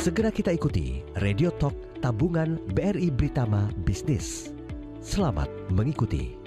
Segera kita ikuti Radio Talk Tabungan BRI Britama Bisnis. Selamat mengikuti.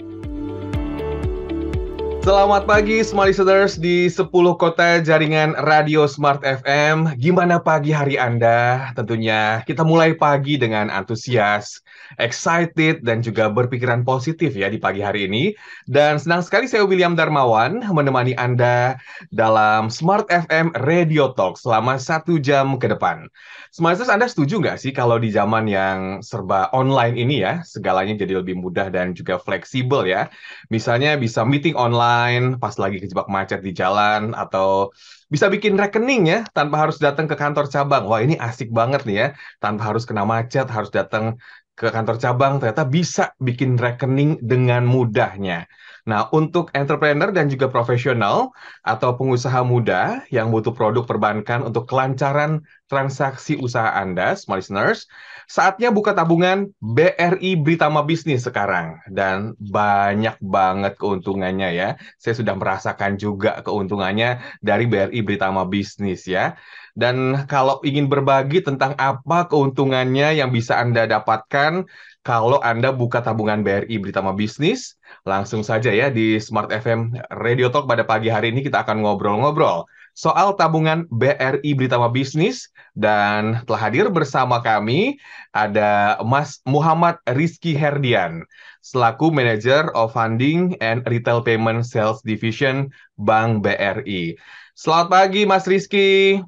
Selamat pagi semua listeners di 10 kota jaringan Radio Smart FM. Gimana pagi hari Anda? Tentunya kita mulai pagi dengan antusias, excited, dan juga berpikiran positif ya di pagi hari ini. Dan senang sekali saya William Darmawan menemani Anda dalam Smart FM Radio Talk selama satu jam ke depan. Smart Listeners, Anda setuju nggak sih kalau di zaman yang serba online ini ya, segalanya jadi lebih mudah dan juga fleksibel ya. Misalnya bisa meeting online, online pas lagi kejebak macet di jalan atau bisa bikin rekening ya tanpa harus datang ke kantor cabang. Wah, ini asik banget nih ya. Tanpa harus kena macet, harus datang ke kantor cabang ternyata bisa bikin rekening dengan mudahnya. Nah, untuk entrepreneur dan juga profesional atau pengusaha muda yang butuh produk perbankan untuk kelancaran transaksi usaha Anda, small listeners, Saatnya buka tabungan BRI Britama Bisnis sekarang dan banyak banget keuntungannya ya. Saya sudah merasakan juga keuntungannya dari BRI Britama Bisnis ya. Dan kalau ingin berbagi tentang apa keuntungannya yang bisa Anda dapatkan kalau Anda buka tabungan BRI Britama Bisnis, langsung saja ya di Smart FM Radio Talk pada pagi hari ini kita akan ngobrol-ngobrol soal tabungan BRI Britama Bisnis dan telah hadir bersama kami ada Mas Muhammad Rizky Herdian selaku Manager of Funding and Retail Payment Sales Division Bank BRI. Selamat pagi Mas Rizky.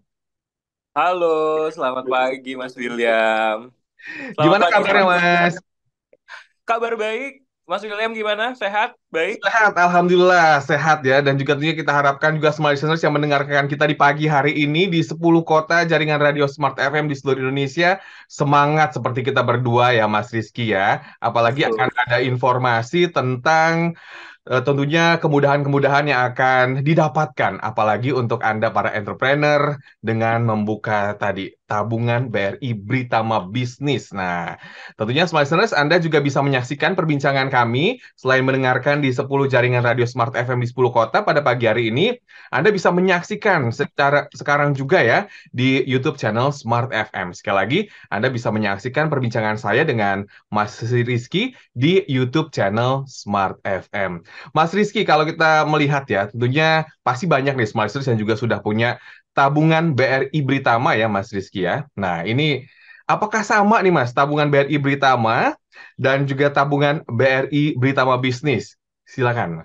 Halo, selamat pagi Mas William. Selamat Gimana kabarnya Mas? Kabar baik, Mas William gimana? Sehat? Baik? Sehat, Alhamdulillah. Sehat ya. Dan juga tentunya kita harapkan juga semua listeners yang mendengarkan kita di pagi hari ini di 10 kota jaringan radio Smart FM di seluruh Indonesia, semangat seperti kita berdua ya Mas Rizky ya. Apalagi Betul. akan ada informasi tentang eh, tentunya kemudahan-kemudahan yang akan didapatkan. Apalagi untuk Anda para entrepreneur dengan membuka tadi tabungan BRI Britama Bisnis. Nah, tentunya Smart Listeners, Anda juga bisa menyaksikan perbincangan kami selain mendengarkan di 10 jaringan radio Smart FM di 10 kota pada pagi hari ini, Anda bisa menyaksikan secara sekarang juga ya di YouTube channel Smart FM. Sekali lagi, Anda bisa menyaksikan perbincangan saya dengan Mas Rizky di YouTube channel Smart FM. Mas Rizky, kalau kita melihat ya, tentunya pasti banyak nih Smart Listeners yang juga sudah punya tabungan BRI Britama ya Mas Rizky ya. Nah ini apakah sama nih Mas tabungan BRI Britama dan juga tabungan BRI Britama Bisnis? Silakan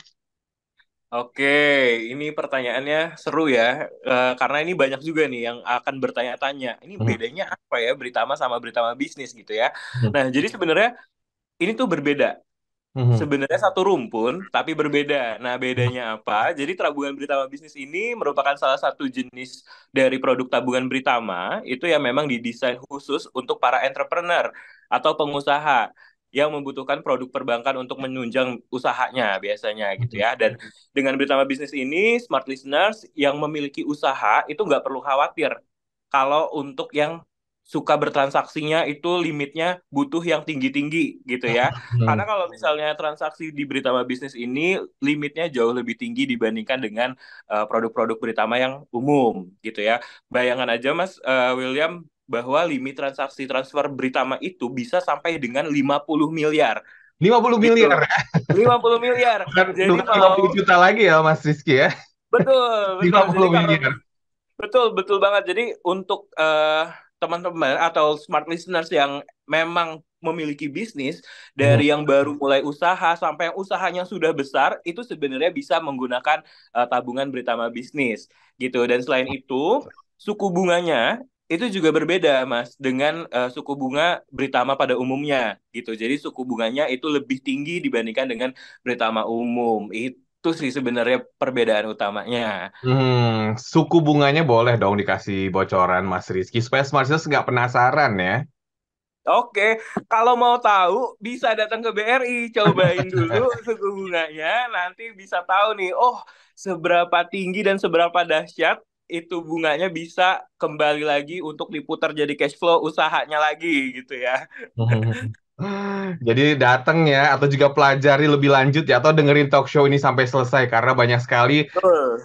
Oke, ini pertanyaannya seru ya, uh, karena ini banyak juga nih yang akan bertanya-tanya. Ini hmm. bedanya apa ya Britama sama Britama bisnis gitu ya? Hmm. Nah, jadi sebenarnya ini tuh berbeda hmm Sebenarnya satu rumpun, tapi berbeda. Nah, bedanya apa? Jadi tabungan Britama bisnis ini merupakan salah satu jenis dari produk tabungan Britama itu yang memang didesain khusus untuk para entrepreneur atau pengusaha yang membutuhkan produk perbankan untuk menunjang usahanya biasanya gitu ya. Dan mhm. dengan Britama bisnis ini, smart listeners yang memiliki usaha itu nggak perlu khawatir kalau untuk yang suka bertransaksinya itu limitnya butuh yang tinggi-tinggi gitu ya. Hmm. Karena kalau misalnya transaksi di Britama Bisnis ini limitnya jauh lebih tinggi dibandingkan dengan eh, produk-produk uh, Britama yang umum gitu ya. Bayangan aja Mas uh, William bahwa limit transaksi transfer Britama itu bisa sampai dengan 50 miliar. 50 gitu. miliar. Gitu. 50 miliar. Bukan, Jadi bukan kalau 50 juta lagi ya Mas Rizky ya. Betul. betul. 50 Jadi, miliar. Kalau, betul, betul banget. Jadi untuk uh, teman-teman atau smart listeners yang memang memiliki bisnis dari iya. yang baru mulai usaha sampai yang usahanya sudah besar itu sebenarnya bisa menggunakan uh, tabungan Britama Bisnis gitu dan selain itu suku bunganya itu juga berbeda mas dengan uh, suku bunga Britama pada umumnya gitu jadi suku bunganya itu lebih tinggi dibandingkan dengan Britama umum itu itu sih sebenarnya perbedaan utamanya. Hmm, suku bunganya boleh dong dikasih bocoran Mas Rizky supaya Smarters nggak penasaran ya. Oke, kalau mau tahu bisa datang ke BRI, cobain dulu suku bunganya, nanti bisa tahu nih, oh seberapa tinggi dan seberapa dahsyat itu bunganya bisa kembali lagi untuk diputar jadi cash flow usahanya lagi gitu ya. Jadi datang ya atau juga pelajari lebih lanjut ya atau dengerin talk show ini sampai selesai karena banyak sekali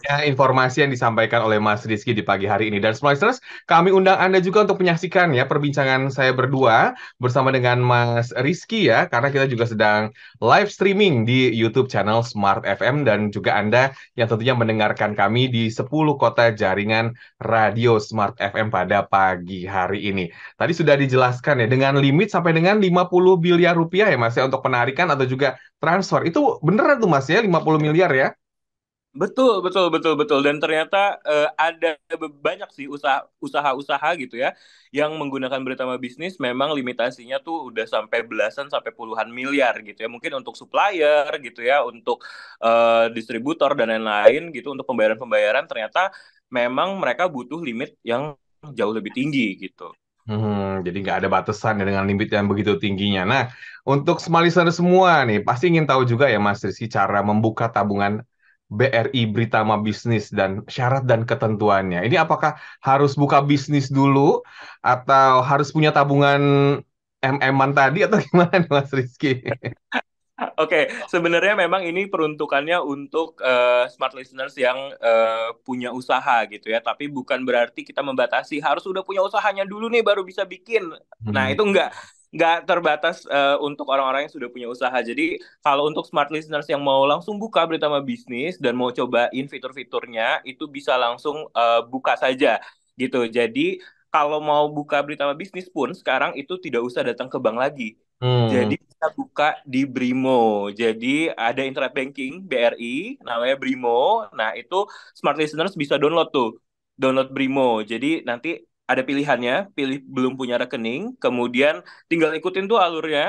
ya, informasi yang disampaikan oleh Mas Rizky di pagi hari ini. Dan Smilesters, kami undang Anda juga untuk menyaksikan ya perbincangan saya berdua bersama dengan Mas Rizky ya karena kita juga sedang live streaming di YouTube channel Smart FM dan juga Anda yang tentunya mendengarkan kami di 10 kota jaringan radio Smart FM pada pagi hari ini. Tadi sudah dijelaskan ya dengan limit sampai dengan 50 50 miliar rupiah ya Mas ya untuk penarikan atau juga transfer. Itu beneran tuh Mas ya 50 miliar ya? Betul, betul, betul, betul. Dan ternyata uh, ada banyak sih usaha-usaha usaha gitu ya yang menggunakan berita sama bisnis memang limitasinya tuh udah sampai belasan sampai puluhan miliar gitu ya. Mungkin untuk supplier gitu ya, untuk uh, distributor dan lain-lain gitu untuk pembayaran-pembayaran ternyata memang mereka butuh limit yang jauh lebih tinggi gitu. Hmm, jadi nggak ada batasan ya dengan limit yang begitu tingginya. Nah, untuk smart semua nih, pasti ingin tahu juga ya Mas Rizky cara membuka tabungan BRI Britama Bisnis dan syarat dan ketentuannya. Ini apakah harus buka bisnis dulu atau harus punya tabungan MM-an tadi atau gimana Mas Rizky? Oke, okay. sebenarnya memang ini peruntukannya untuk uh, smart listeners yang uh, punya usaha gitu ya, tapi bukan berarti kita membatasi harus udah punya usahanya dulu nih baru bisa bikin. Nah, hmm. Nah, itu enggak nggak terbatas uh, untuk orang-orang yang sudah punya usaha. Jadi kalau untuk smart listeners yang mau langsung buka berita beritama bisnis dan mau cobain fitur-fiturnya itu bisa langsung uh, buka saja gitu. Jadi kalau mau buka berita beritama bisnis pun sekarang itu tidak usah datang ke bank lagi Hmm. Jadi kita buka di Brimo. Jadi ada internet banking BRI namanya Brimo. Nah, itu smart listeners bisa download tuh. Download Brimo. Jadi nanti ada pilihannya, pilih belum punya rekening, kemudian tinggal ikutin tuh alurnya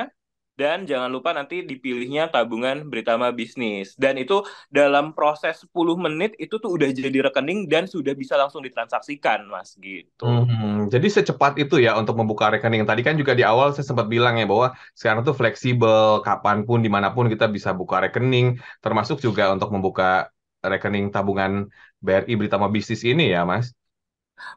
dan jangan lupa nanti dipilihnya tabungan Britama Bisnis. Dan itu dalam proses 10 menit itu tuh udah jadi rekening dan sudah bisa langsung ditransaksikan, Mas gitu. Hmm, jadi secepat itu ya untuk membuka rekening. Tadi kan juga di awal saya sempat bilang ya bahwa sekarang tuh fleksibel, kapanpun, dimanapun kita bisa buka rekening, termasuk juga untuk membuka rekening tabungan BRI Britama Bisnis ini ya, Mas.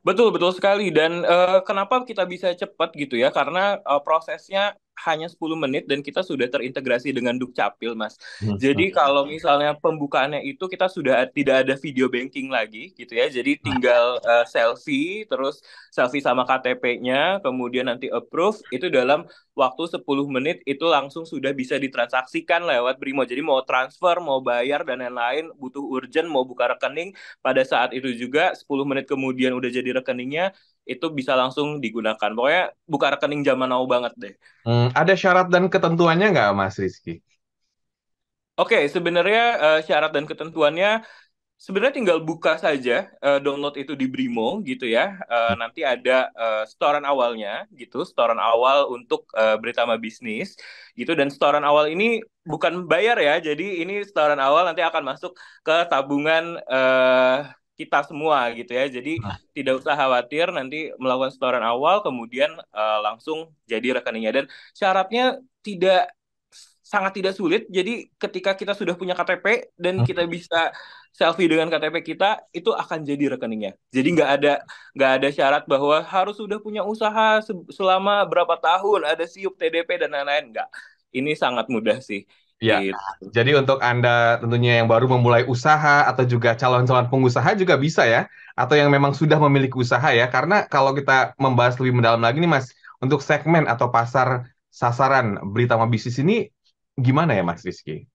Betul betul sekali dan uh, kenapa kita bisa cepat gitu ya karena uh, prosesnya hanya 10 menit dan kita sudah terintegrasi dengan Dukcapil, Mas. Hmm, jadi kalau misalnya pembukaannya itu kita sudah tidak ada video banking lagi gitu ya. Jadi ah. tinggal uh, selfie terus selfie sama KTP-nya, kemudian nanti approve itu dalam waktu 10 menit itu langsung sudah bisa ditransaksikan lewat Brimo. Jadi mau transfer, mau bayar dan lain-lain, butuh urgent, mau buka rekening pada saat itu juga 10 menit kemudian udah jadi rekeningnya itu bisa langsung digunakan. Pokoknya buka rekening zaman now banget deh. Hmm, ada syarat dan ketentuannya nggak, Mas Rizky? Oke, okay, sebenarnya uh, syarat dan ketentuannya sebenarnya tinggal buka saja uh, download itu di Brimo gitu ya. Uh, nanti ada uh, setoran awalnya gitu, setoran awal untuk uh, Beritama Bisnis gitu dan setoran awal ini bukan bayar ya. Jadi ini setoran awal nanti akan masuk ke tabungan uh, kita semua gitu ya. Jadi nah. tidak usah khawatir nanti melakukan setoran awal kemudian uh, langsung jadi rekeningnya dan syaratnya tidak sangat tidak sulit. Jadi ketika kita sudah punya KTP dan hmm. kita bisa selfie dengan KTP kita itu akan jadi rekeningnya. Jadi nggak ada nggak ada syarat bahwa harus sudah punya usaha selama berapa tahun ada siup TDP dan lain-lain nggak. Ini sangat mudah sih. Ya, gitu. jadi untuk Anda tentunya yang baru memulai usaha atau juga calon-calon pengusaha juga bisa ya, atau yang memang sudah memiliki usaha ya, karena kalau kita membahas lebih mendalam lagi nih Mas, untuk segmen atau pasar sasaran berita sama bisnis ini gimana ya Mas Rizky?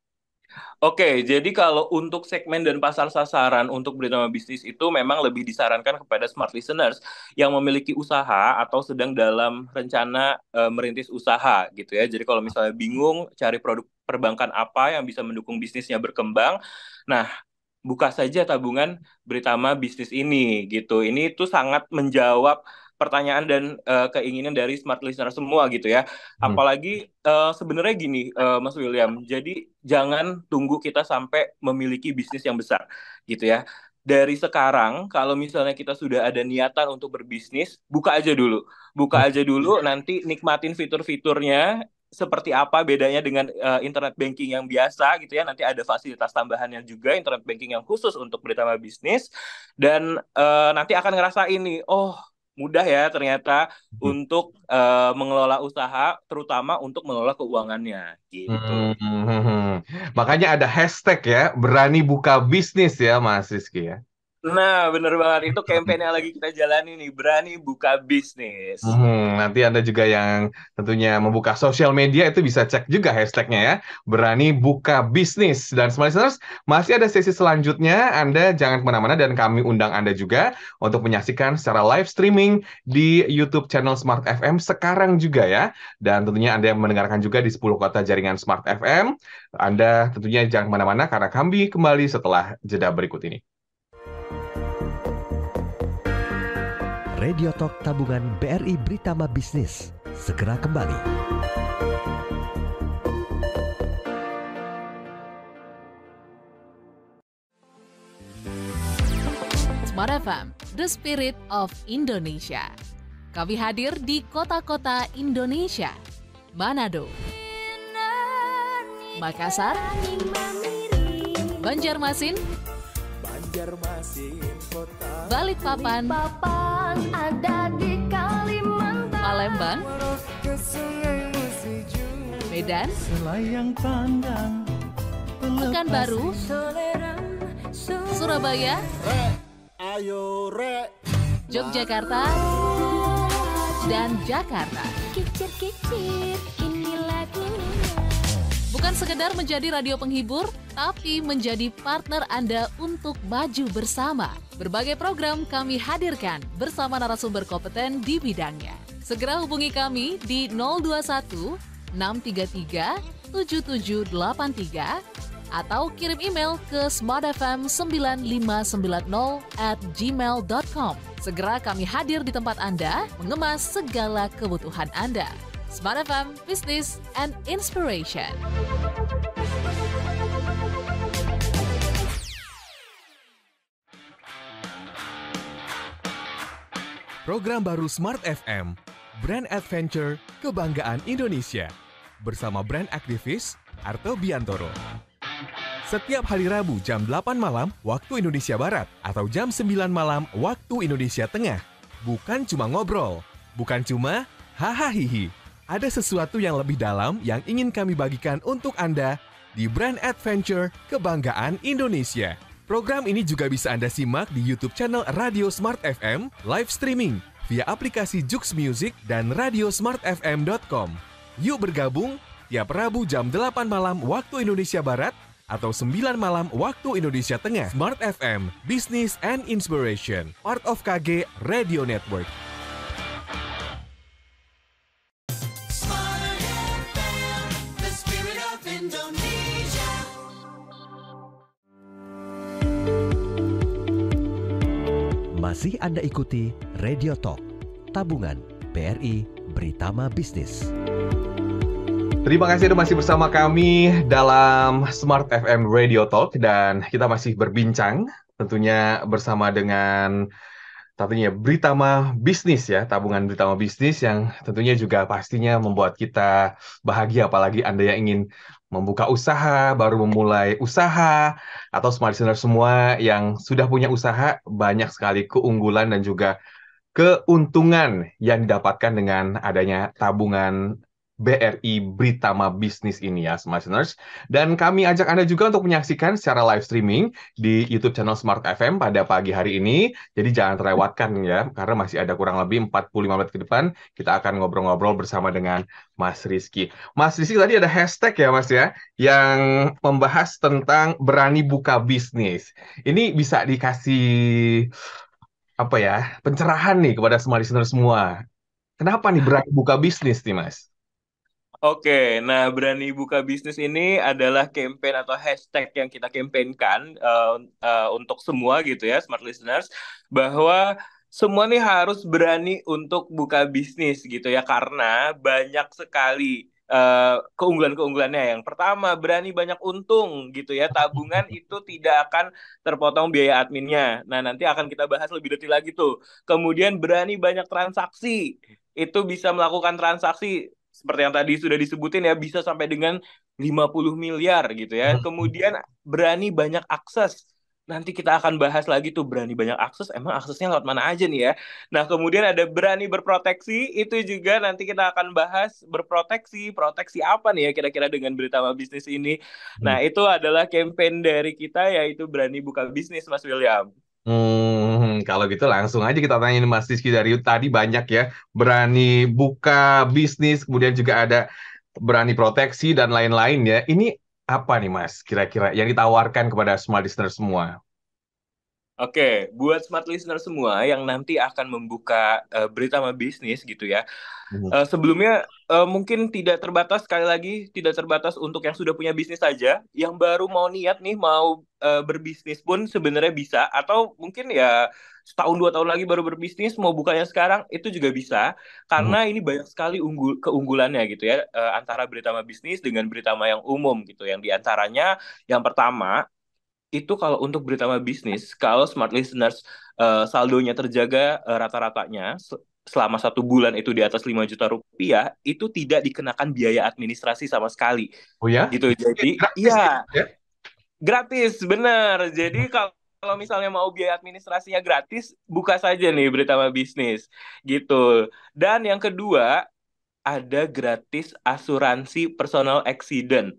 Oke, jadi kalau untuk segmen dan pasar sasaran untuk bernama bisnis itu memang lebih disarankan kepada smart listeners yang memiliki usaha atau sedang dalam rencana e, merintis usaha gitu ya. Jadi kalau misalnya bingung cari produk perbankan apa yang bisa mendukung bisnisnya berkembang, nah buka saja tabungan Britama bisnis ini gitu. Ini itu sangat menjawab pertanyaan dan uh, keinginan dari smart listener semua gitu ya. Hmm. Apalagi uh, sebenarnya gini uh, Mas William, jadi jangan tunggu kita sampai memiliki bisnis yang besar gitu ya dari sekarang kalau misalnya kita sudah ada niatan untuk berbisnis, buka aja dulu. Buka aja dulu hmm. nanti nikmatin fitur-fiturnya seperti apa bedanya dengan uh, internet banking yang biasa gitu ya. Nanti ada fasilitas tambahannya juga internet banking yang khusus untuk bertambah bisnis dan uh, nanti akan ngerasa ini oh mudah ya ternyata hmm. untuk uh, mengelola usaha terutama untuk mengelola keuangannya gitu. Hmm hmm, hmm, hmm. Makanya ada hashtag ya berani buka bisnis ya Mas Rizky ya. Nah, bener banget. Itu kampanye yang lagi kita jalani nih, berani buka bisnis. Hmm, nanti Anda juga yang tentunya membuka sosial media itu bisa cek juga hashtagnya ya. Berani buka bisnis. Dan semuanya listeners, masih ada sesi selanjutnya. Anda jangan kemana-mana dan kami undang Anda juga untuk menyaksikan secara live streaming di YouTube channel Smart FM sekarang juga ya. Dan tentunya Anda yang mendengarkan juga di 10 kota jaringan Smart FM. Anda tentunya jangan kemana-mana karena kami kembali setelah jeda berikut ini. Radio Talk Tabungan BRI Britama Bisnis. Segera kembali. Smart FM, the spirit of Indonesia. Kami hadir di kota-kota Indonesia. Manado, Makassar, Banjarmasin, Banjarmasin Balikpapan, Balikpapan yang ada di Kalimantan Palembang Medan Selayang pandang Pekanbaru Surabaya re, ayo re. Yogyakarta dan Jakarta kicir kicir Bukan sekedar menjadi radio penghibur, tapi menjadi partner Anda untuk maju bersama. Berbagai program kami hadirkan bersama narasumber kompeten di bidangnya. Segera hubungi kami di 021 633 7783 atau kirim email ke smartfm9590 at gmail.com. Segera kami hadir di tempat Anda, mengemas segala kebutuhan Anda. Smart FM, Business and Inspiration. Program baru Smart FM, Brand Adventure Kebanggaan Indonesia. Bersama brand aktivis Arto Biantoro. Setiap hari Rabu jam 8 malam waktu Indonesia Barat atau jam 9 malam waktu Indonesia Tengah. Bukan cuma ngobrol, bukan cuma hahaha ada sesuatu yang lebih dalam yang ingin kami bagikan untuk Anda di Brand Adventure Kebanggaan Indonesia. Program ini juga bisa Anda simak di YouTube channel Radio Smart FM, live streaming via aplikasi Jux Music dan radiosmartfm.com. Yuk bergabung tiap Rabu jam 8 malam waktu Indonesia Barat atau 9 malam waktu Indonesia Tengah. Smart FM, Business and Inspiration, part of KG Radio Network. Masih Anda ikuti Radio Talk, tabungan BRI Britama Bisnis. Terima kasih sudah masih bersama kami dalam Smart FM Radio Talk dan kita masih berbincang tentunya bersama dengan tentunya Britama Bisnis ya, tabungan Britama Bisnis yang tentunya juga pastinya membuat kita bahagia apalagi Anda yang ingin membuka usaha, baru memulai usaha, atau smart listener semua yang sudah punya usaha, banyak sekali keunggulan dan juga keuntungan yang didapatkan dengan adanya tabungan BRI Britama Bisnis ini ya Smart Listeners. Dan kami ajak Anda juga untuk menyaksikan secara live streaming di YouTube channel Smart FM pada pagi hari ini. Jadi jangan terlewatkan ya, karena masih ada kurang lebih 45 menit ke depan kita akan ngobrol-ngobrol bersama dengan Mas Rizky. Mas Rizky tadi ada hashtag ya Mas ya, yang membahas tentang berani buka bisnis. Ini bisa dikasih apa ya pencerahan nih kepada semua listener semua. Kenapa nih berani buka bisnis nih Mas? Oke, nah berani buka bisnis ini adalah campaign atau hashtag yang kita campaignkan uh, uh, untuk semua gitu ya, smart listeners, bahwa semua nih harus berani untuk buka bisnis gitu ya, karena banyak sekali Uh, keunggulan-keunggulannya. Yang pertama, berani banyak untung gitu ya. Tabungan itu tidak akan terpotong biaya adminnya. Nah, nanti akan kita bahas lebih detail lagi tuh. Kemudian berani banyak transaksi. Itu bisa melakukan transaksi seperti yang tadi sudah disebutin ya bisa sampai dengan 50 miliar gitu ya. Hmm. Kemudian berani banyak akses. Nanti kita akan bahas lagi tuh berani banyak akses, emang aksesnya lewat mana aja nih ya. Nah, kemudian ada berani berproteksi, itu juga nanti kita akan bahas berproteksi, proteksi apa nih ya kira-kira dengan berita sama Bisnis ini. Hmm. Nah, itu adalah campaign dari kita yaitu berani buka bisnis Mas William. Hmm, kalau gitu langsung aja kita tanyain Mas Rizky dari tadi banyak ya berani buka bisnis, kemudian juga ada berani proteksi dan lain-lain ya. Ini apa nih Mas kira-kira yang ditawarkan kepada small listener semua? Oke, buat smart listener semua yang nanti akan membuka uh, berita sama bisnis gitu ya. Hmm. Uh, sebelumnya uh, mungkin tidak terbatas sekali lagi tidak terbatas untuk yang sudah punya bisnis saja, yang baru mau niat nih mau uh, berbisnis pun sebenarnya bisa atau mungkin ya setahun dua tahun lagi baru berbisnis mau bukanya sekarang itu juga bisa karena hmm. ini banyak sekali unggul keunggulannya gitu ya uh, antara berita sama bisnis dengan berita sama yang umum gitu. Yang diantaranya yang pertama itu kalau untuk berita bisnis, kalau smart listeners uh, saldonya terjaga uh, rata-ratanya selama satu bulan itu di atas 5 juta rupiah itu tidak dikenakan biaya administrasi sama sekali. Oh ya? Gitu. Iya, jadi iya. Gitu ya? Gratis, benar. Jadi hmm. kalau misalnya mau biaya administrasinya gratis, buka saja nih berita Beritama Bisnis. Gitu. Dan yang kedua, ada gratis asuransi personal accident.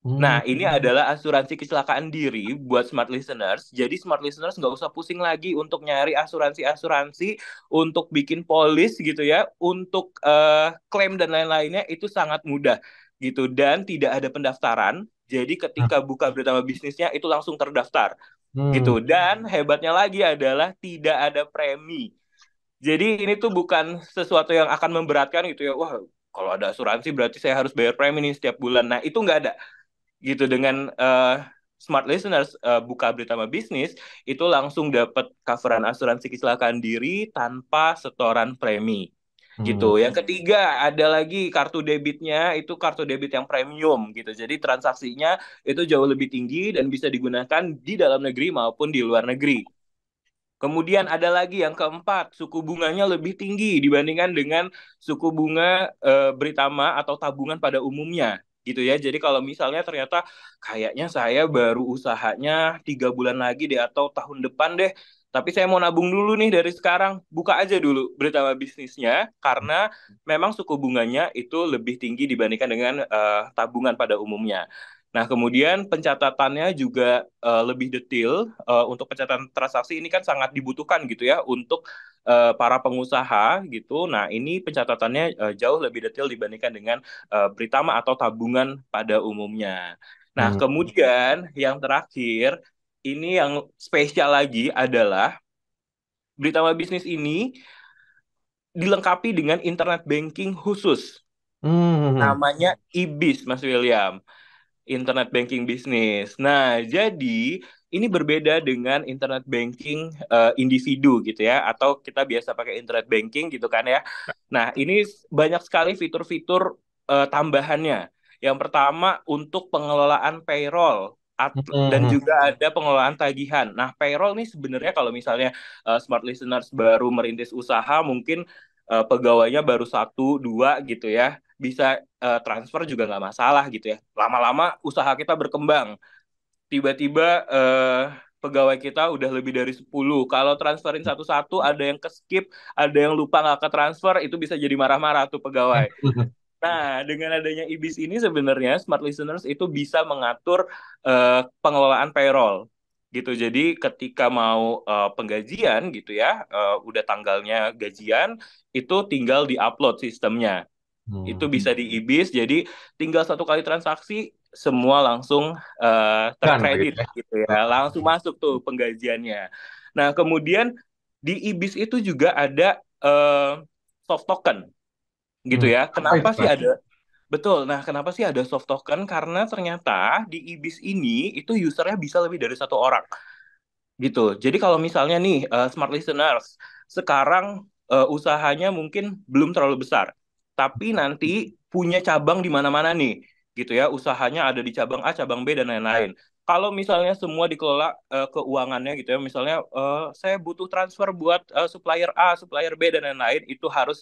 Hmm. Nah, ini adalah asuransi kecelakaan diri buat smart listeners. Jadi smart listeners nggak usah pusing lagi untuk nyari asuransi-asuransi, untuk bikin polis gitu ya, untuk uh, klaim dan lain-lainnya itu sangat mudah gitu dan tidak ada pendaftaran. Jadi ketika buka berita bisnisnya itu langsung terdaftar. Hmm. Gitu. Dan hebatnya lagi adalah tidak ada premi. Jadi ini tuh bukan sesuatu yang akan memberatkan gitu ya. Wah, kalau ada asuransi berarti saya harus bayar premi nih setiap bulan. Nah, itu nggak ada gitu dengan uh, smart listeners uh, buka berita sama bisnis itu langsung dapat coveran asuransi kecelakaan diri tanpa setoran premi hmm. gitu. Hmm. Yang ketiga ada lagi kartu debitnya itu kartu debit yang premium gitu. Jadi transaksinya itu jauh lebih tinggi dan bisa digunakan di dalam negeri maupun di luar negeri. Kemudian ada lagi yang keempat, suku bunganya lebih tinggi dibandingkan dengan suku bunga e, Britama atau tabungan pada umumnya gitu ya. Jadi kalau misalnya ternyata kayaknya saya baru usahanya tiga bulan lagi deh atau tahun depan deh, tapi saya mau nabung dulu nih dari sekarang. Buka aja dulu beritama bisnisnya karena hmm. memang suku bunganya itu lebih tinggi dibandingkan dengan uh, tabungan pada umumnya. Nah, kemudian pencatatannya juga uh, lebih detail uh, untuk pencatatan transaksi ini kan sangat dibutuhkan gitu ya untuk uh, para pengusaha gitu. Nah, ini pencatatannya uh, jauh lebih detail dibandingkan dengan uh, Britama atau tabungan pada umumnya. Nah, hmm. kemudian yang terakhir ini yang spesial lagi adalah Britama Bisnis ini dilengkapi dengan internet banking khusus. Hmm. Namanya IBIS, Mas William internet banking bisnis. Nah, jadi ini berbeda dengan internet banking uh, individu gitu ya atau kita biasa pakai internet banking gitu kan ya. Nah, ini banyak sekali fitur-fitur uh, tambahannya. Yang pertama untuk pengelolaan payroll dan juga ada pengelolaan tagihan. Nah, payroll nih sebenarnya kalau misalnya uh, smart listeners baru merintis usaha mungkin uh, pegawainya baru satu dua gitu ya bisa uh, transfer juga nggak masalah gitu ya. Lama-lama usaha kita berkembang. Tiba-tiba uh, pegawai kita udah lebih dari 10. Kalau transferin satu-satu ada yang ke-skip, ada yang lupa nggak ke transfer, itu bisa jadi marah-marah tuh pegawai. Nah, dengan adanya IBIS ini sebenarnya smart listeners itu bisa mengatur uh, pengelolaan payroll gitu. Jadi ketika mau uh, penggajian gitu ya, uh, udah tanggalnya gajian itu tinggal di upload sistemnya. Hmm. Itu bisa di IBIS, jadi tinggal satu kali transaksi semua langsung uh, terkredit kan, gitu ya, langsung masuk tuh penggajiannya. Nah kemudian di IBIS itu juga ada uh, soft token, gitu hmm. ya. Kenapa sih ada? Betul. Nah kenapa sih ada soft token? Karena ternyata di IBIS ini itu usernya bisa lebih dari satu orang, gitu. Jadi kalau misalnya nih uh, smart listeners sekarang uh, usahanya mungkin belum terlalu besar tapi nanti punya cabang di mana-mana nih gitu ya usahanya ada di cabang A cabang B dan lain-lain kalau misalnya semua dikelola uh, keuangannya gitu ya misalnya uh, saya butuh transfer buat uh, supplier A supplier B dan lain-lain itu harus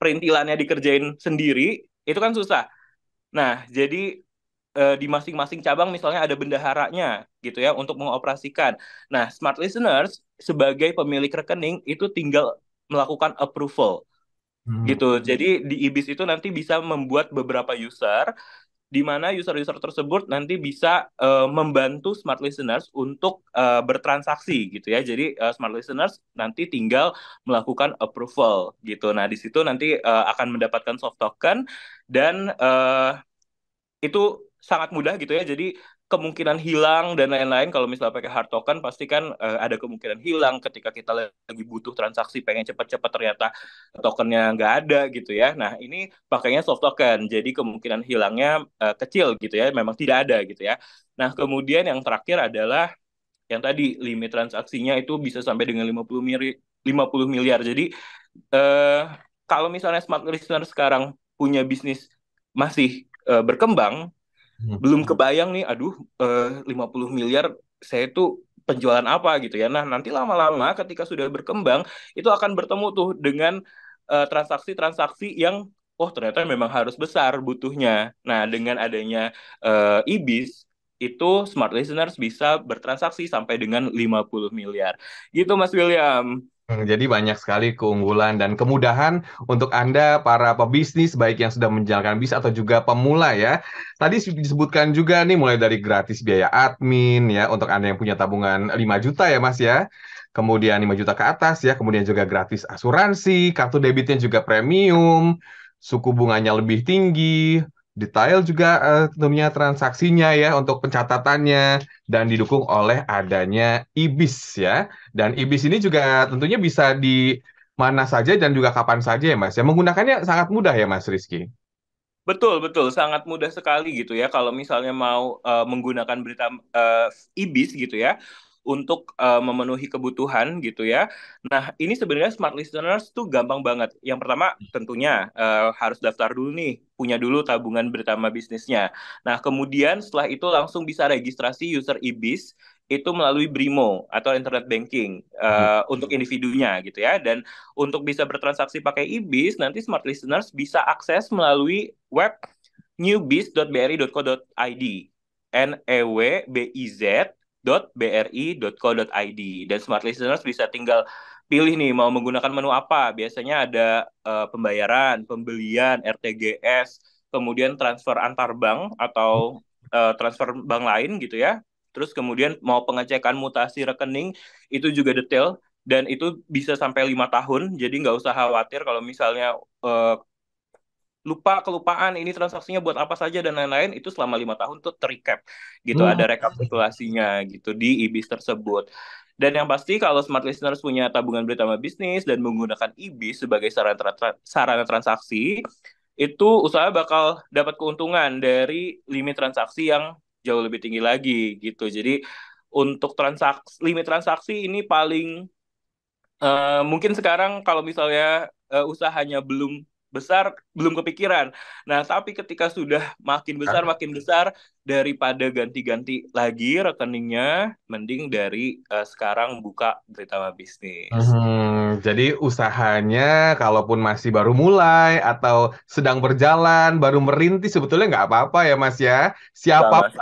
perintilannya dikerjain sendiri itu kan susah nah jadi uh, di masing-masing cabang misalnya ada bendaharanya gitu ya untuk mengoperasikan nah smart listeners sebagai pemilik rekening itu tinggal melakukan approval Hmm. gitu. Jadi di Ibis itu nanti bisa membuat beberapa user di mana user-user tersebut nanti bisa uh, membantu smart listeners untuk uh, bertransaksi gitu ya. Jadi uh, smart listeners nanti tinggal melakukan approval gitu. Nah, di situ nanti uh, akan mendapatkan soft token dan uh, itu sangat mudah gitu ya. Jadi kemungkinan hilang dan lain-lain kalau misalnya pakai hard token pasti kan uh, ada kemungkinan hilang ketika kita lagi butuh transaksi pengen cepat-cepat ternyata tokennya nggak ada gitu ya nah ini pakainya soft token jadi kemungkinan hilangnya uh, kecil gitu ya memang tidak ada gitu ya nah kemudian yang terakhir adalah yang tadi limit transaksinya itu bisa sampai dengan 50 miliar 50 miliar jadi uh, kalau misalnya smart listener sekarang punya bisnis masih uh, berkembang hmm. belum kebayang nih aduh eh, 50 miliar saya tuh penjualan apa gitu ya. Nah, nanti lama-lama ketika sudah berkembang itu akan bertemu tuh dengan eh, transaksi-transaksi uh, yang oh ternyata memang harus besar butuhnya. Nah, dengan adanya uh, IBIS itu smart listeners bisa bertransaksi sampai dengan 50 miliar. Gitu Mas William. Hmm, jadi banyak sekali keunggulan dan kemudahan untuk Anda para pebisnis baik yang sudah menjalankan bisnis atau juga pemula ya. Tadi disebutkan juga nih mulai dari gratis biaya admin ya untuk Anda yang punya tabungan 5 juta ya Mas ya. Kemudian 5 juta ke atas ya, kemudian juga gratis asuransi, kartu debitnya juga premium, suku bunganya lebih tinggi, detail juga uh, tentunya transaksinya ya untuk pencatatannya dan didukung oleh adanya IBIS ya. Dan IBIS ini juga tentunya bisa di mana saja dan juga kapan saja ya Mas. Ya menggunakannya sangat mudah ya Mas Rizky. Betul, betul. Sangat mudah sekali gitu ya kalau misalnya mau uh, menggunakan berita uh, IBIS gitu ya untuk uh, memenuhi kebutuhan gitu ya. Nah, ini sebenarnya smart listeners tuh gampang banget. Yang pertama tentunya uh, harus daftar dulu nih, punya dulu tabungan bersama bisnisnya. Nah, kemudian setelah itu langsung bisa registrasi user IBIS itu melalui Brimo atau internet banking uh, hmm. Eh, untuk individunya gitu ya dan untuk bisa bertransaksi pakai IBIS nanti smart listeners bisa akses melalui web newbiz.bri.co.id n e w b i z id dan smart listeners bisa tinggal pilih nih mau menggunakan menu apa. Biasanya ada uh, pembayaran, pembelian, RTGS, kemudian transfer antar bank atau uh, transfer bank lain gitu ya. Terus kemudian mau pengecekan mutasi rekening itu juga detail dan itu bisa sampai lima tahun. Jadi nggak usah khawatir kalau misalnya uh, lupa kelupaan ini transaksinya buat apa saja dan lain-lain itu selama lima tahun tuh terikap gitu hmm. ada rekapitulasinya gitu di IBIS tersebut dan yang pasti kalau smart listeners punya tabungan berita sama bisnis dan menggunakan IBIS sebagai sarana, tra sarana transaksi itu usaha bakal dapat keuntungan dari limit transaksi yang jauh lebih tinggi lagi gitu jadi untuk transaksi limit transaksi ini paling uh, mungkin sekarang kalau misalnya uh, usahanya belum besar belum kepikiran. Nah, tapi ketika sudah makin besar makin besar daripada ganti-ganti lagi rekeningnya, mending dari uh, sekarang buka Britama Bisnis. Hmm, jadi usahanya kalaupun masih baru mulai atau sedang berjalan, baru merintis sebetulnya nggak apa-apa ya Mas ya. Siapa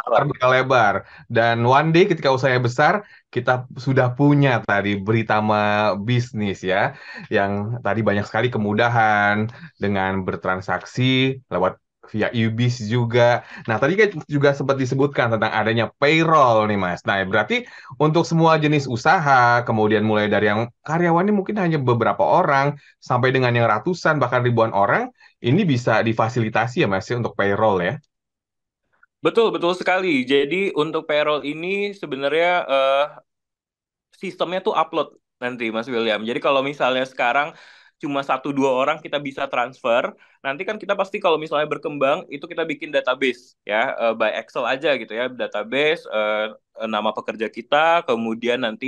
lebar. Dan one day ketika usahanya besar, kita sudah punya tadi berita Beritama Bisnis ya, yang tadi banyak sekali kemudahan dengan bertransaksi lewat via UBIS juga. Nah, tadi kan juga sempat disebutkan tentang adanya payroll nih, Mas. Nah, berarti untuk semua jenis usaha, kemudian mulai dari yang karyawannya mungkin hanya beberapa orang sampai dengan yang ratusan bahkan ribuan orang, ini bisa difasilitasi ya, Mas, ya, untuk payroll ya. Betul, betul sekali. Jadi untuk payroll ini sebenarnya uh, sistemnya tuh upload nanti Mas William. Jadi kalau misalnya sekarang cuma satu dua orang kita bisa transfer. Nanti kan kita pasti kalau misalnya berkembang itu kita bikin database ya uh, by Excel aja gitu ya database uh, nama pekerja kita, kemudian nanti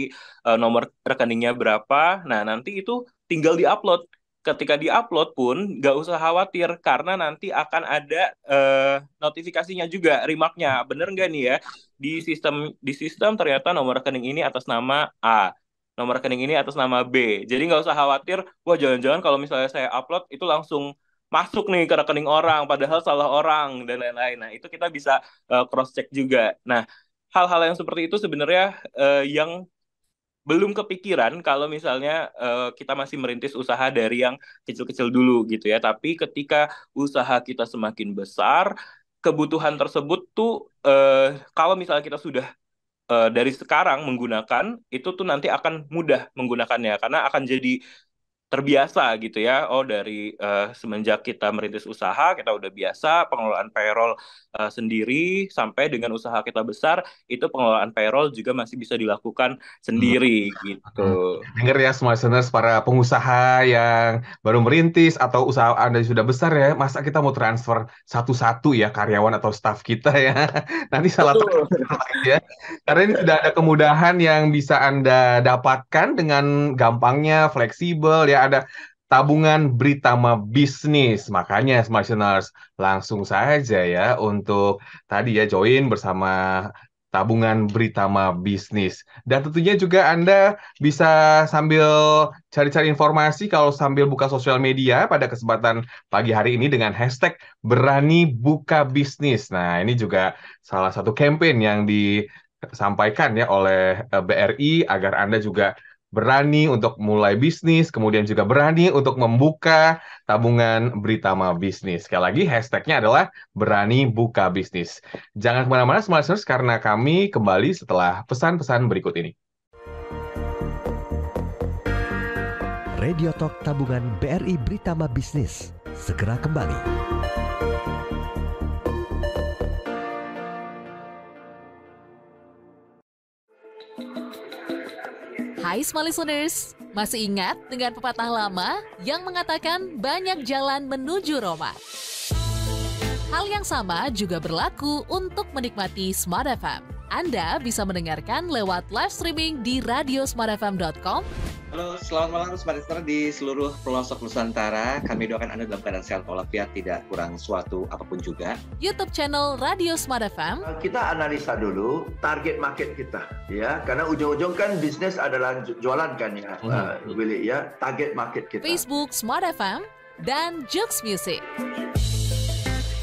uh, nomor rekeningnya berapa. Nah nanti itu tinggal diupload ketika diupload pun nggak usah khawatir karena nanti akan ada uh, notifikasinya juga remarknya bener nggak nih ya di sistem di sistem ternyata nomor rekening ini atas nama A nomor rekening ini atas nama B jadi nggak usah khawatir wah jangan-jangan kalau misalnya saya upload itu langsung masuk nih ke rekening orang padahal salah orang dan lain-lain nah itu kita bisa uh, eh, cross check juga nah hal-hal yang seperti itu sebenarnya uh, yang belum kepikiran kalau misalnya uh, kita masih merintis usaha dari yang kecil-kecil dulu gitu ya. Tapi ketika usaha kita semakin besar, kebutuhan tersebut tuh uh, kalau misalnya kita sudah uh, dari sekarang menggunakan itu tuh nanti akan mudah menggunakannya karena akan jadi terbiasa gitu ya. Oh dari uh, semenjak kita merintis usaha kita udah biasa pengelolaan payroll uh, sendiri sampai dengan usaha kita besar itu pengelolaan payroll juga masih bisa dilakukan sendiri gitu. hmm. gitu. Dengar ya semua listeners para pengusaha yang baru merintis atau usaha Anda sudah besar ya, masa kita mau transfer satu-satu ya karyawan atau staff kita ya. Nanti salah ya. Karena ini sudah ada kemudahan yang bisa Anda dapatkan dengan gampangnya, fleksibel ya ada tabungan Britama Bisnis. Makanya Smartsioners langsung saja ya untuk tadi ya join bersama tabungan Britama Bisnis. Dan tentunya juga Anda bisa sambil cari-cari informasi kalau sambil buka sosial media pada kesempatan pagi hari ini dengan hashtag berani buka bisnis. Nah, ini juga salah satu campaign yang disampaikan ya oleh eh, BRI agar Anda juga berani untuk mulai bisnis, kemudian juga berani untuk membuka tabungan Britama Bisnis. Sekali lagi, hashtagnya adalah berani buka bisnis. Jangan kemana-mana, smart karena kami kembali setelah pesan-pesan berikut ini. Radio Talk Tabungan BRI Britama Bisnis segera kembali. Hai Smiley listeners, masih ingat dengan pepatah lama yang mengatakan banyak jalan menuju Roma? Hal yang sama juga berlaku untuk menikmati Smart FM. Anda bisa mendengarkan lewat live streaming di radiosmartfm.com Halo, selamat malam Smartister di seluruh pelosok Nusantara. Kami doakan Anda dalam keadaan sehat walafiat, tidak kurang suatu apapun juga. YouTube channel Radio Smart FM. Eh, kita analisa dulu target market kita, ya. Karena ujung-ujung kan bisnis adalah jualan kan ya, -hmm. uh, Willy ya. Target market kita. Facebook Smart FM dan Jux Music.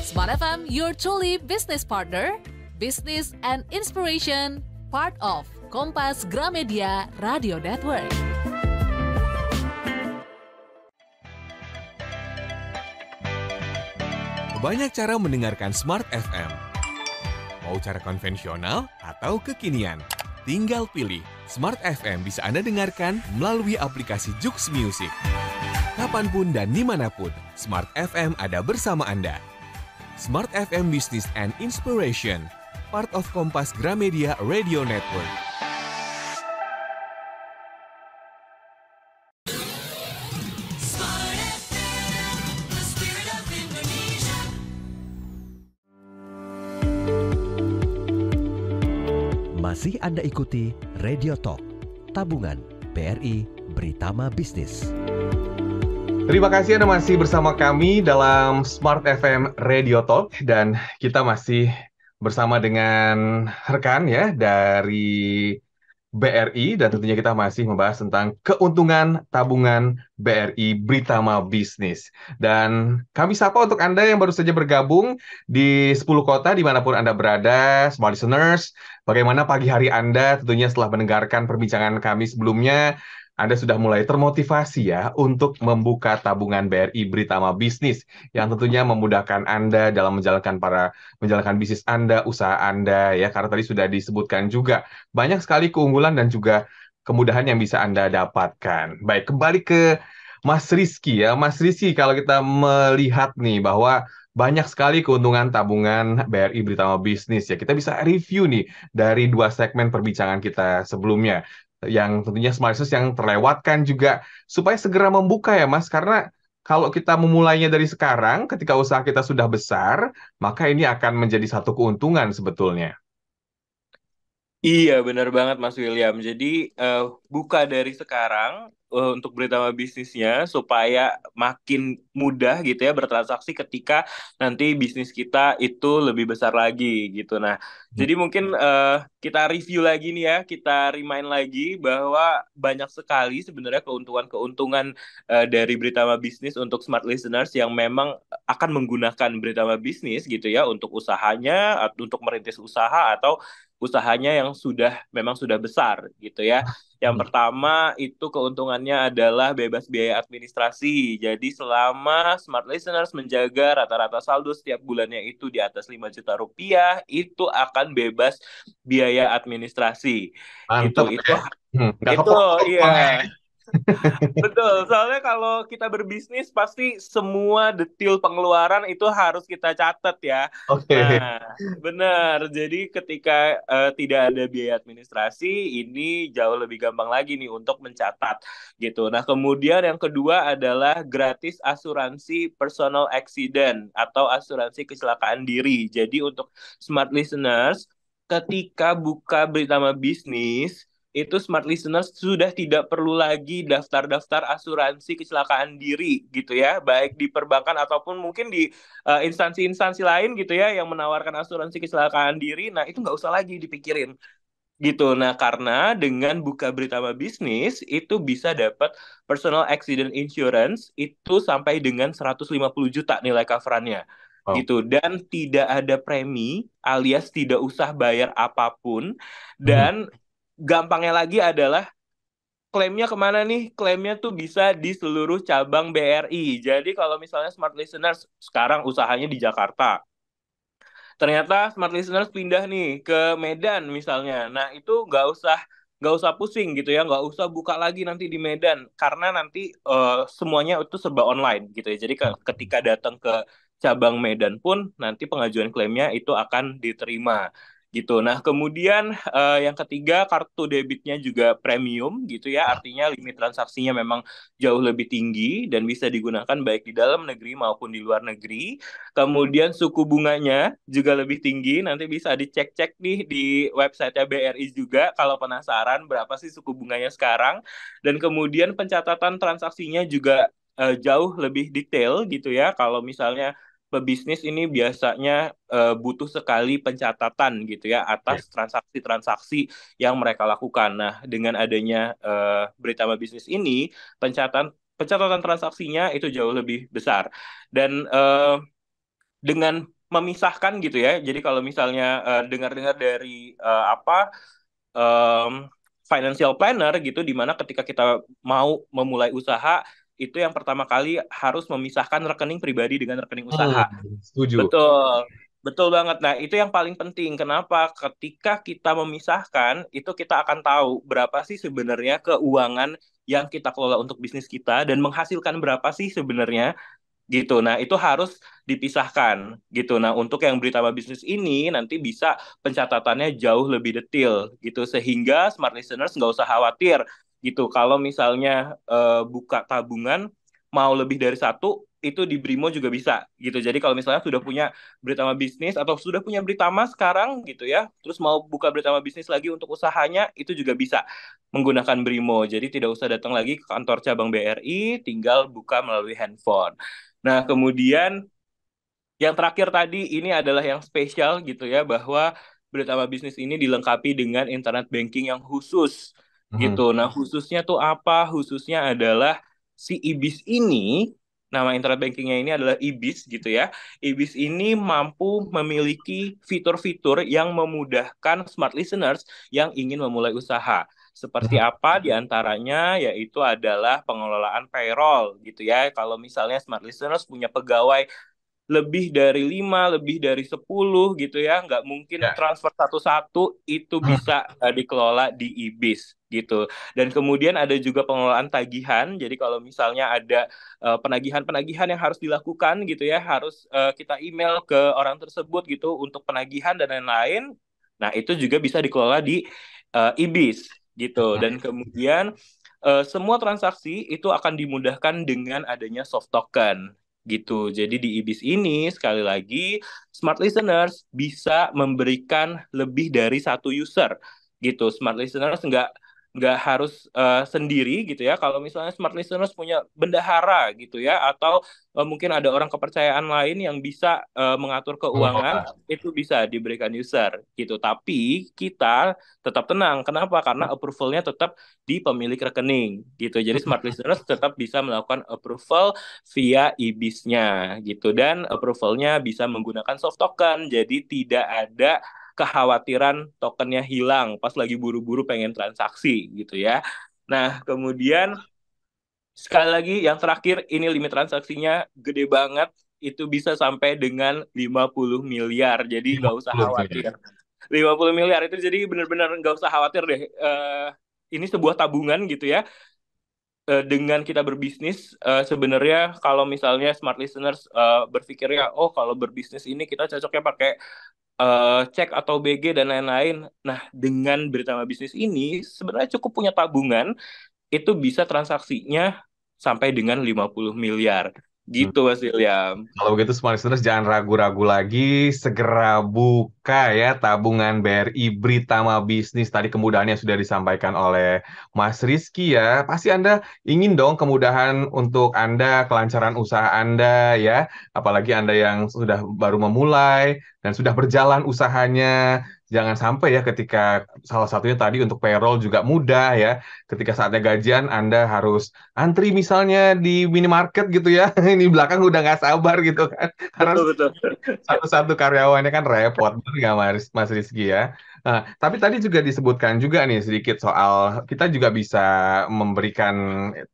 Smart FM, your truly business partner, business and inspiration, part of Kompas Gramedia Radio Network. Banyak cara mendengarkan Smart FM. Mau cara konvensional atau kekinian? Tinggal pilih. Smart FM bisa Anda dengarkan melalui aplikasi Jux Music. Kapanpun dan dimanapun, Smart FM ada bersama Anda. Smart FM Business and Inspiration, part of Kompas Gramedia Radio Network. Masih Anda ikuti Radio Talk, tabungan BRI Britama Bisnis. Terima kasih Anda masih bersama kami dalam Smart FM Radio Talk dan kita masih bersama dengan rekan ya dari BRI dan tentunya kita masih membahas tentang keuntungan tabungan BRI Britama Bisnis. Dan kami sapa untuk Anda yang baru saja bergabung di 10 kota dimanapun Anda berada, small listeners, bagaimana pagi hari Anda tentunya setelah mendengarkan perbincangan kami sebelumnya, anda sudah mulai termotivasi ya untuk membuka tabungan BRI Britama Bisnis yang tentunya memudahkan Anda dalam menjalankan para menjalankan bisnis Anda, usaha Anda ya karena tadi sudah disebutkan juga banyak sekali keunggulan dan juga kemudahan yang bisa Anda dapatkan. Baik, kembali ke Mas Rizky ya. Mas Rizky kalau kita melihat nih bahwa banyak sekali keuntungan tabungan BRI Britama Bisnis ya. Kita bisa review nih dari dua segmen perbincangan kita sebelumnya yang tentunya Smartsus yang terlewatkan juga supaya segera membuka ya Mas karena kalau kita memulainya dari sekarang ketika usaha kita sudah besar maka ini akan menjadi satu keuntungan sebetulnya. Iya, benar banget Mas William. Jadi eh, buka dari sekarang eh, untuk berita bisnisnya supaya makin mudah gitu ya bertransaksi ketika nanti bisnis kita itu lebih besar lagi gitu. Nah, hmm. jadi mungkin eh, kita review lagi nih ya, kita remind lagi bahwa banyak sekali sebenarnya keuntungan-keuntungan eh, dari berita bisnis untuk smart listeners yang memang akan menggunakan berita bisnis gitu ya untuk usahanya, untuk merintis usaha atau usahanya yang sudah memang sudah besar gitu ya. Yang hmm. pertama itu keuntungannya adalah bebas biaya administrasi. Jadi selama smart listeners menjaga rata-rata saldo setiap bulannya itu di atas 5 juta rupiah, itu akan bebas biaya administrasi. Mantap, itu ya. Hmm, itu hmm, itu iya. Betul, soalnya kalau kita berbisnis pasti semua detail pengeluaran itu harus kita catat ya. Oke. Okay. Nah, benar. Jadi ketika uh, tidak ada biaya administrasi, ini jauh lebih gampang lagi nih untuk mencatat gitu. Nah, kemudian yang kedua adalah gratis asuransi personal accident atau asuransi kecelakaan diri. Jadi untuk smart listeners ketika buka bersama bisnis itu smart listeners sudah tidak perlu lagi daftar-daftar asuransi kecelakaan diri gitu ya, baik di perbankan ataupun mungkin di eh, instansi-instansi lain gitu ya yang menawarkan asuransi kecelakaan diri. Nah, itu nggak usah lagi dipikirin gitu. Nah, karena dengan buka berita Bisnis itu bisa dapat personal accident insurance itu sampai dengan 150 juta nilai coverannya. Oh. Gitu dan tidak ada premi alias tidak usah bayar apapun hmm. dan hmm gampangnya lagi adalah klaimnya kemana nih? Klaimnya tuh bisa di seluruh cabang BRI. Jadi kalau misalnya smart listeners sekarang usahanya di Jakarta, ternyata smart listeners pindah nih ke Medan misalnya. Nah itu nggak usah nggak usah pusing gitu ya, nggak usah buka lagi nanti di Medan karena nanti uh, semuanya itu serba online gitu ya. Jadi ke ketika datang ke cabang Medan pun nanti pengajuan klaimnya itu akan diterima gitu. Nah, kemudian uh, yang ketiga kartu debitnya juga premium gitu ya, artinya limit transaksinya memang jauh lebih tinggi dan bisa digunakan baik di dalam negeri maupun di luar negeri. Kemudian suku bunganya juga lebih tinggi, nanti bisa dicek-cek nih di website BRI juga kalau penasaran berapa sih suku bunganya sekarang. Dan kemudian pencatatan transaksinya juga uh, jauh lebih detail gitu ya. Kalau misalnya pebisnis ini biasanya uh, butuh sekali pencatatan gitu ya atas ya. transaksi-transaksi yang mereka lakukan. Nah, dengan adanya uh, berita Bisnis ini, pencatatan pencatatan transaksinya itu jauh lebih besar. Dan uh, dengan memisahkan gitu ya. Jadi kalau misalnya uh, dengar-dengar dari uh, apa um, financial planner gitu di mana ketika kita mau memulai usaha itu yang pertama kali harus memisahkan rekening pribadi dengan rekening ah, usaha. Hmm, setuju. Betul. Betul banget. Nah, itu yang paling penting. Kenapa? Ketika kita memisahkan, itu kita akan tahu berapa sih sebenarnya keuangan yang kita kelola untuk bisnis kita dan menghasilkan berapa sih sebenarnya gitu. Nah, itu harus dipisahkan gitu. Nah, untuk yang berita bisnis ini nanti bisa pencatatannya jauh lebih detail gitu sehingga smart listeners nggak usah khawatir gitu. Kalau misalnya uh, buka tabungan mau lebih dari satu itu di Brimo juga bisa gitu. Jadi kalau misalnya sudah punya Britama bisnis atau sudah punya Britama sekarang gitu ya, terus mau buka Britama bisnis lagi untuk usahanya itu juga bisa menggunakan Brimo. Jadi tidak usah datang lagi ke kantor cabang BRI, tinggal buka melalui handphone. Nah, kemudian yang terakhir tadi ini adalah yang spesial gitu ya bahwa Britama Bisnis ini dilengkapi dengan internet banking yang khusus hmm. gitu. Mm-hmm. Nah khususnya tuh apa? Khususnya adalah si ibis ini nama internet bankingnya ini adalah ibis gitu ya. Ibis ini mampu memiliki fitur-fitur yang memudahkan smart listeners yang ingin memulai usaha. Seperti mm-hmm. apa diantaranya yaitu adalah pengelolaan payroll gitu ya. Kalau misalnya smart listeners punya pegawai lebih dari lima, lebih dari sepuluh gitu ya, nggak mungkin ya. transfer satu-satu itu mm-hmm. bisa eh, dikelola di IBIS gitu. Dan kemudian ada juga pengelolaan tagihan. Jadi kalau misalnya ada eh, penagihan-penagihan uh, yang harus dilakukan gitu ya, harus uh, kita email ke orang tersebut gitu untuk penagihan dan lain-lain. Nah, itu juga bisa dikelola di uh, eh, IBIS gitu. Nah, dan iya. kemudian uh, semua transaksi itu akan dimudahkan dengan adanya soft token gitu. Jadi di IBIS ini sekali lagi smart listeners bisa memberikan lebih dari satu user gitu. Smart listeners enggak nggak harus uh, sendiri gitu ya. Kalau misalnya smart listeners punya bendahara gitu ya, atau uh, mungkin ada orang kepercayaan lain yang bisa uh, mengatur keuangan oh. itu bisa diberikan user gitu. Tapi kita tetap tenang. Kenapa? Karena approvalnya tetap di pemilik rekening gitu. Jadi smart listeners tetap bisa melakukan approval via ibisnya gitu dan approvalnya bisa menggunakan soft token. Jadi tidak ada kekhawatiran tokennya hilang pas lagi buru-buru pengen transaksi gitu ya. Nah, kemudian sekali lagi yang terakhir ini limit transaksinya gede banget itu bisa sampai dengan 50 miliar. Jadi nggak usah khawatir. 50 miliar itu jadi benar-benar nggak usah khawatir deh. Uh, ini sebuah tabungan gitu ya. Eh, dengan kita berbisnis eh, sebenarnya kalau misalnya smart listeners berpikirnya, oh kalau berbisnis ini kita cocoknya pakai uh, cek atau BG dan lain-lain. Nah, dengan bertambah bisnis ini sebenarnya cukup punya tabungan itu bisa transaksinya sampai dengan 50 miliar. Gitu hmm. Mas William. Kalau begitu semua listeners jangan ragu-ragu lagi, segera buka ya tabungan BRI Britama Bisnis. Tadi kemudahannya sudah disampaikan oleh Mas Rizky ya. Pasti Anda ingin dong kemudahan untuk Anda, kelancaran usaha Anda ya. Apalagi Anda yang sudah baru memulai dan sudah berjalan usahanya, jangan sampai ya ketika salah satunya tadi untuk payroll juga mudah ya ketika saatnya gajian Anda harus antri misalnya di minimarket gitu ya ini belakang udah nggak sabar gitu kan karena satu-satu karyawannya kan repot nggak Mas, Mas Rizky ya Nah, tapi tadi juga disebutkan juga nih sedikit soal kita juga bisa memberikan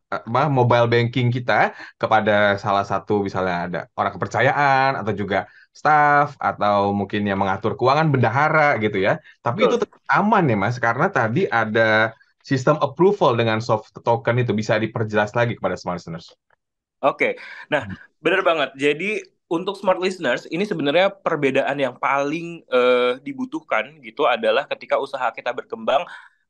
apa mobile banking kita kepada salah satu misalnya ada orang kepercayaan atau juga staff atau mungkin yang mengatur keuangan bendahara gitu ya. Tapi Betul. itu tetap aman ya Mas karena tadi ada sistem approval dengan soft token itu bisa diperjelas lagi kepada smart listeners. Oke. Okay. Nah, benar banget. Jadi untuk smart listeners ini sebenarnya perbedaan yang paling uh, dibutuhkan gitu adalah ketika usaha kita berkembang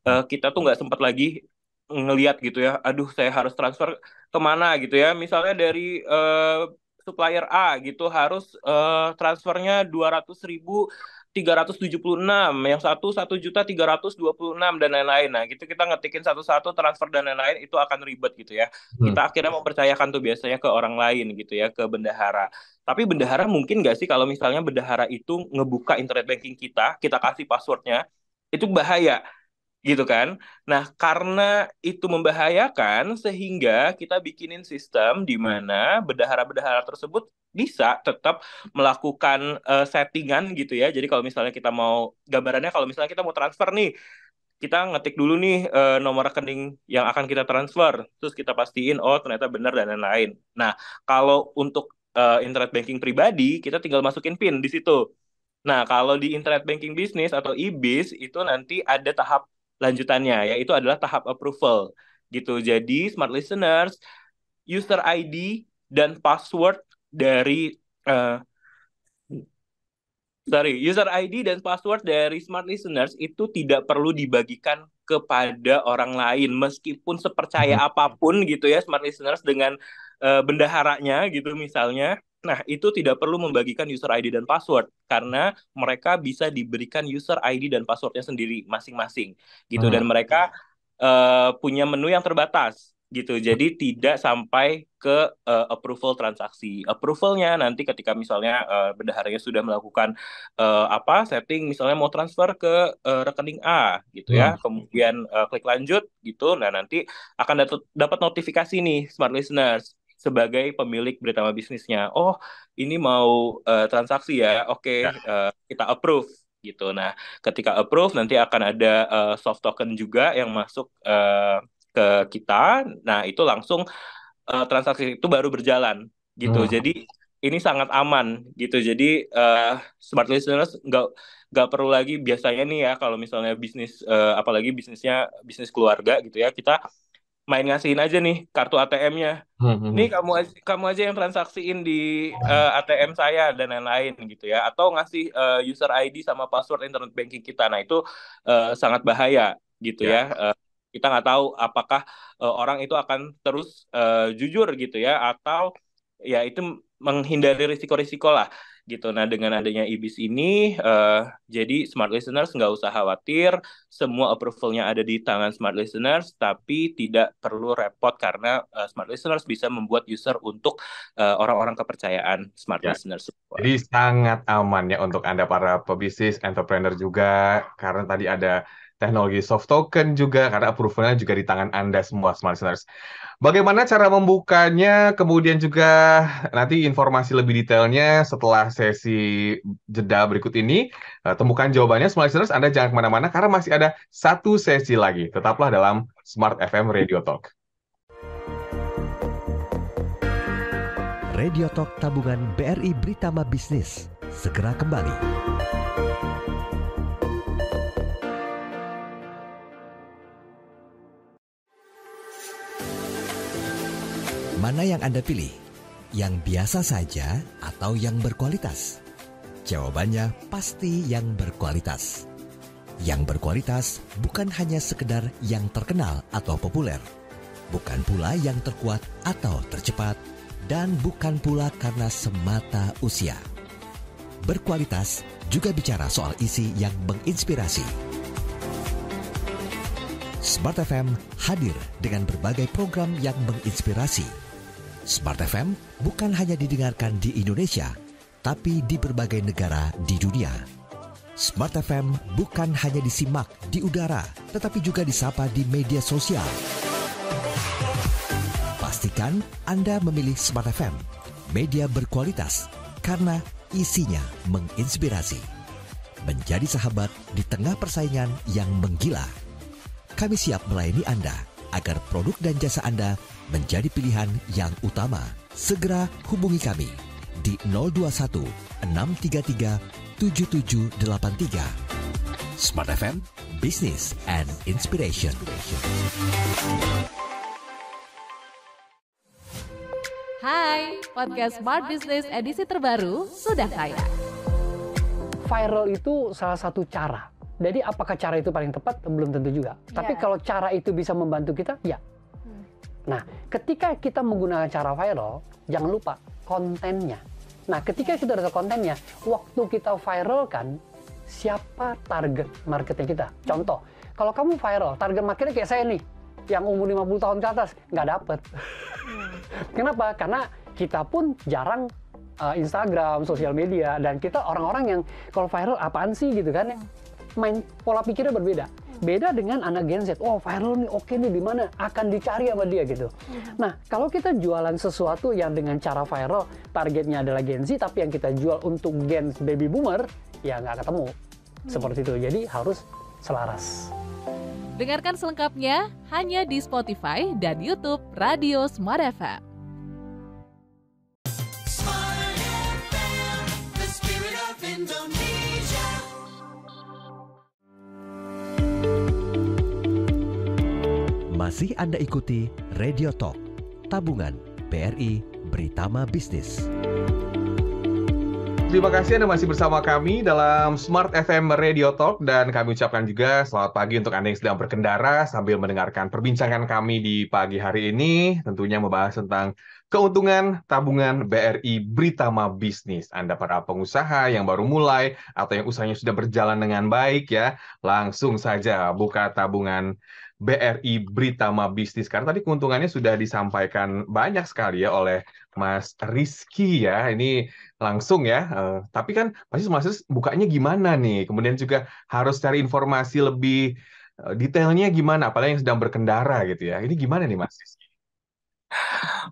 uh, kita tuh nggak sempat lagi ngelihat gitu ya, aduh saya harus transfer kemana gitu ya, misalnya dari uh, supplier A gitu harus uh, transfernya ratus ribu tiga ratus tujuh puluh enam yang satu satu juta tiga ratus dua 326 dan lain-lain. Nah, gitu kita ngetikin satu-satu transfer dan lain-lain itu akan ribet gitu ya. Hmm. Kita akhirnya mempercayakan tuh biasanya ke orang lain gitu ya, ke bendahara. Tapi bendahara mungkin nggak sih kalau misalnya bendahara itu ngebuka internet banking kita, kita kasih passwordnya, itu bahaya gitu kan. Nah, karena itu membahayakan sehingga kita bikinin sistem di mana bedahara-bedahara tersebut bisa tetap melakukan uh, settingan gitu ya. Jadi kalau misalnya kita mau gambarannya kalau misalnya kita mau transfer nih, kita ngetik dulu nih e, nomor rekening yang akan kita transfer, terus kita pastiin oh ternyata benar dan lain-lain. Nah, kalau untuk e, internet banking pribadi, kita tinggal masukin PIN di situ. Nah, kalau di internet banking bisnis atau IBIS itu nanti ada tahap lanjutannya yaitu adalah tahap approval gitu. Jadi smart listeners, user ID dan password dari uh, sorry, user ID dan password dari smart listeners itu tidak perlu dibagikan kepada orang lain meskipun sepercaya mhm. apapun gitu ya smart listeners dengan uh, bendaharanya gitu misalnya Nah, itu tidak perlu membagikan user ID dan password karena mereka bisa diberikan user ID dan passwordnya sendiri masing-masing gitu hmm. dan mereka uh, punya menu yang terbatas gitu. Jadi tidak sampai ke uh, approval transaksi. Approvalnya nanti ketika misalnya uh, eh, bendaharanya sudah melakukan uh, apa setting misalnya mau transfer ke uh, rekening A gitu ya. hmm. ya. Kemudian uh, klik lanjut gitu. Nah, nanti akan dapat notifikasi nih smart listeners sebagai pemilik berita bisnisnya. Oh, ini mau uh, transaksi ya. Oke, okay, ya. uh, eh, kita approve gitu. Nah, ketika approve nanti akan ada uh, soft token juga yang masuk uh, ke kita. Nah, itu langsung uh, transaksi itu baru berjalan gitu. Hmm. Jadi ini sangat aman gitu. Jadi uh, smart listeners nggak nggak perlu lagi biasanya nih ya kalau misalnya bisnis uh, apalagi bisnisnya bisnis keluarga gitu ya kita main ngasihin aja nih kartu ATM-nya. Hmm, hmm, Nih hmm. kamu kamu aja yang transaksiin di uh, hmm. eh, ATM saya dan lain-lain gitu ya. Atau ngasih uh, user ID sama password internet banking kita. Nah itu uh, sangat bahaya gitu ya. ya. Uh, kita nggak tahu apakah uh, orang itu akan terus uh, jujur gitu ya atau ya itu menghindari risiko-risiko lah gitu. Nah, dengan adanya IBIS ini, uh, jadi smart listeners nggak usah khawatir, semua approvalnya ada di tangan smart listeners, tapi tidak perlu repot karena uh, smart listeners bisa membuat user untuk orang eh, orang-orang kepercayaan smart ya. listeners. Jadi sangat aman ya untuk Anda para pebisnis, entrepreneur juga, karena tadi ada teknologi soft token juga karena approvalnya juga di tangan Anda semua smart listeners. Bagaimana cara membukanya? Kemudian juga nanti informasi lebih detailnya setelah sesi jeda berikut ini. Eh, temukan jawabannya smart listeners, Anda jangan kemana-mana karena masih ada satu sesi lagi. Tetaplah dalam Smart FM Radio Talk. Radio Talk tabungan BRI Britama Bisnis segera kembali. Mana yang Anda pilih? Yang biasa saja atau yang berkualitas? Jawabannya pasti yang berkualitas. Yang berkualitas bukan hanya sekedar yang terkenal atau populer, bukan pula yang terkuat atau tercepat, dan bukan pula karena semata usia. Berkualitas juga bicara soal isi yang menginspirasi. Smart FM hadir dengan berbagai program yang menginspirasi Smart FM bukan hanya didengarkan di Indonesia, tapi di berbagai negara di dunia. Smart FM bukan hanya disimak di udara, tetapi juga disapa di media sosial. Pastikan Anda memilih Smart FM, media berkualitas, karena isinya menginspirasi. Menjadi sahabat di tengah persaingan yang menggila. Kami siap melayani Anda agar produk dan jasa Anda menjadi pilihan yang utama. Segera hubungi kami di 021 633 7783. Smart FM, Business and Inspiration. Hai, podcast Smart Business edisi terbaru sudah tayang. Viral itu salah satu cara. Jadi apakah cara itu paling tepat? Belum tentu juga. Yeah. Tapi iya. kalau cara itu bisa membantu kita, ya Nah, ketika kita menggunakan cara viral, jangan lupa kontennya. Nah, ketika kita udah kontennya, waktu kita viralkan, siapa target marketing kita? Contoh, kalau kamu viral, target marketnya kayak saya nih, yang umur 50 tahun ke atas, nggak dapet. Kenapa? Karena kita pun jarang uh, Instagram, sosial media, dan kita orang-orang yang kalau viral apaan sih gitu kan, main pola pikirnya berbeda. Beda dengan anak Gen Z, oh viral nih, oke okay nih di mana akan dicari apa dia gitu. Iya. Nah, kalau kita jualan sesuatu yang dengan cara viral, targetnya adalah Gen Z, tapi yang kita jual untuk Gen baby boomer, ya nggak ketemu. Hmm. Seperti itu. Jadi harus selaras. Dengarkan selengkapnya hanya di Spotify dan YouTube Radio Smart FM. Masih Anda ikuti Radio Talk, Tabungan BRI Britama Bisnis. Terima kasih Anda masih bersama kami dalam Smart FM Radio Talk dan kami ucapkan juga selamat pagi untuk Anda yang sedang berkendara sambil mendengarkan perbincangan kami di pagi hari ini tentunya membahas tentang keuntungan tabungan BRI Britama Bisnis. Anda para pengusaha yang baru mulai atau yang usahanya sudah berjalan dengan baik ya, langsung saja buka tabungan BRI Britama Bisnis karena tadi keuntungannya sudah disampaikan banyak sekali ya oleh Mas Rizky ya ini langsung ya uh, tapi kan pasti Mas bukanya gimana nih kemudian juga harus cari informasi lebih eh, detailnya gimana apalagi yang sedang berkendara gitu ya ini gimana nih Mas Rizky?